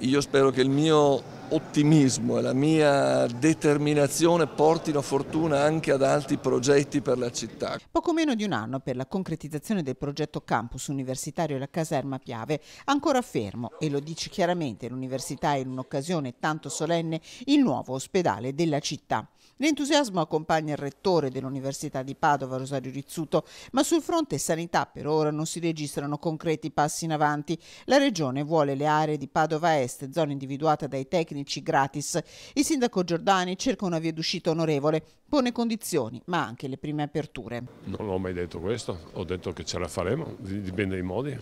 Y yo espero que el mío ottimismo e la mia determinazione portino fortuna anche ad altri progetti per la città. Poco meno di un anno per la concretizzazione del progetto Campus Universitario e la Caserma Piave, ancora fermo e lo dice chiaramente l'università in un'occasione tanto solenne il nuovo ospedale della città. L'entusiasmo accompagna il rettore dell'Università di Padova, Rosario Rizzuto, ma sul fronte sanità per ora non si registrano concreti passi in avanti. La regione vuole le aree di Padova Est, zona individuata dai tecnici igienici gratis. Il sindaco Giordani cerca una via d'uscita onorevole, pone condizioni, ma anche le prime aperture. Non ho mai detto questo, ho detto che ce la faremo, dipende dai modi.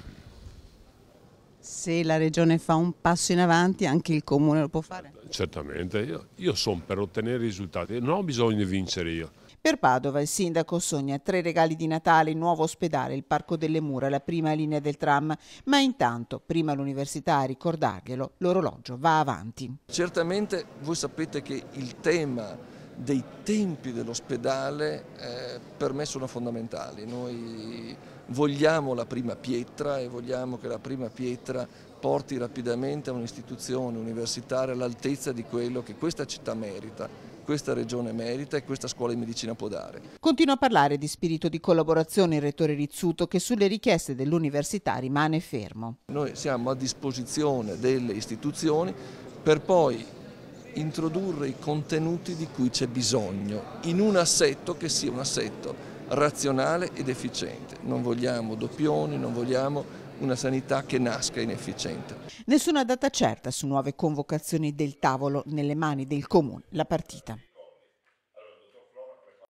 Se la regione fa un passo in avanti anche il comune lo può fare? Certamente, io, io sono per ottenere risultati, non ho bisogno di vincere io. Per Padova il sindaco sogna tre regali di Natale, il nuovo ospedale, il Parco delle Mura, la prima linea del tram, ma intanto, prima l'università a ricordarglielo, l'orologio va avanti. Certamente voi sapete che il tema dei tempi dell'ospedale eh, per me sono fondamentali. Noi vogliamo la prima pietra e vogliamo che la prima pietra porti rapidamente a un'istituzione universitaria all'altezza di quello che questa città merita questa regione merita e questa scuola di medicina può dare. Continua a parlare di spirito di collaborazione il rettore Rizzuto che sulle richieste dell'università rimane fermo. Noi siamo a disposizione delle istituzioni per poi introdurre i contenuti di cui c'è bisogno in un assetto che sia un assetto razionale ed efficiente. Non vogliamo doppioni, non vogliamo una sanità che nasca inefficiente. Nessuna data certa su nuove convocazioni del tavolo nelle mani del Comune. La partita.